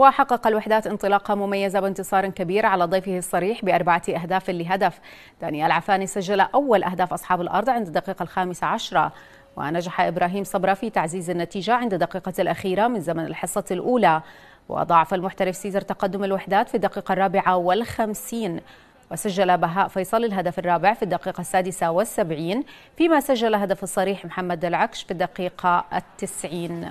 وحقق الوحدات انطلاقة مميزة بانتصار كبير على ضيفه الصريح بأربعة أهداف لهدف دانيال عفاني سجل أول أهداف أصحاب الأرض عند الدقيقة الخامسة عشرة ونجح إبراهيم صبرا في تعزيز النتيجة عند الدقيقة الأخيرة من زمن الحصة الأولى وضاعف المحترف سيزر تقدم الوحدات في الدقيقة الرابعة والخمسين وسجل بهاء فيصل الهدف الرابع في الدقيقة السادسة والسبعين فيما سجل هدف الصريح محمد العكش في الدقيقة التسعين